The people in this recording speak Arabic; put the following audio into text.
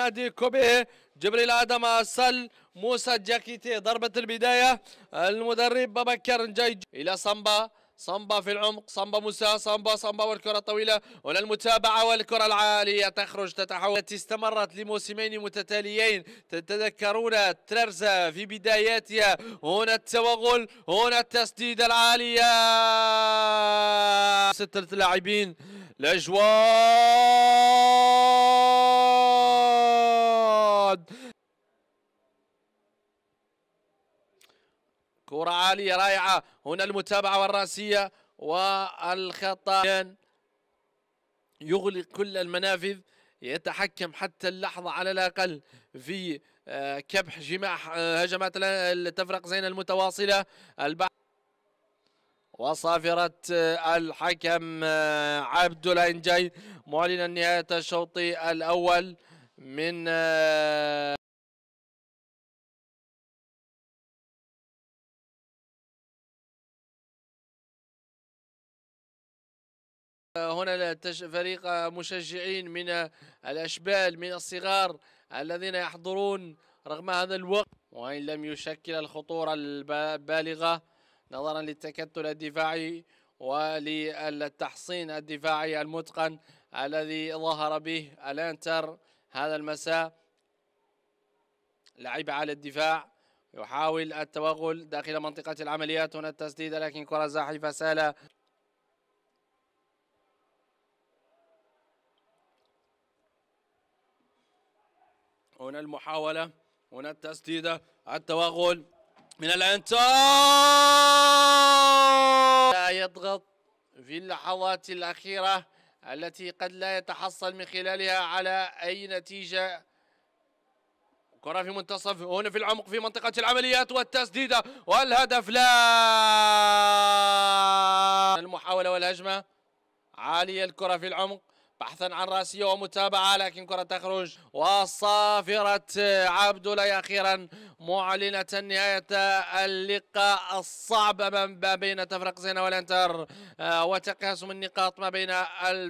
نادي كوبيه جبريل آدم أصل موسى جاكيتي ضربة البداية المدرب بكر جاي إلى صمبا صمبا في العمق صمبا موسى صمبا صمبا والكرة طويلة هنا المتابعة والكرة العالية تخرج تتحول التي استمرت لموسمين متتاليين تتذكرون ترزا في بداياتها هنا التوغل هنا التسديدة العالية ستة لاعبين الأجواء كرة عالية رائعة هنا المتابعة والرأسية والخطأ يغلق كل المنافذ يتحكم حتى اللحظة على الأقل في آه، كبح جماح آه، هجمات التفرق زين المتواصلة البعض وصافرة آه، الحكم عبد العنجي معلنا نهاية الشوط الأول من هنا فريق مشجعين من الأشبال من الصغار الذين يحضرون رغم هذا الوقت وإن لم يشكل الخطورة البالغة نظرا للتكتل الدفاعي وللتحصين الدفاعي المتقن الذي ظهر به الانتر هذا المساء لعب على الدفاع يحاول التوغل داخل منطقة العمليات هنا التسديد لكن كرة زاحفة سالة هنا المحاولة هنا التسديدة التوغل من الانتر لا يضغط في اللحظات الأخيرة التي قد لا يتحصل من خلالها على أي نتيجة كرة في منتصف هنا في العمق في منطقة العمليات والتسديدة والهدف لا المحاولة والهجمة عالية الكرة في العمق بحثا عن راسية ومتابعة لكن كرة تخرج عبد الله أخيرا معلنة نهاية اللقاء الصعب ما بين تفرق زينه والانتر آه، وتقاسم النقاط ما بين الف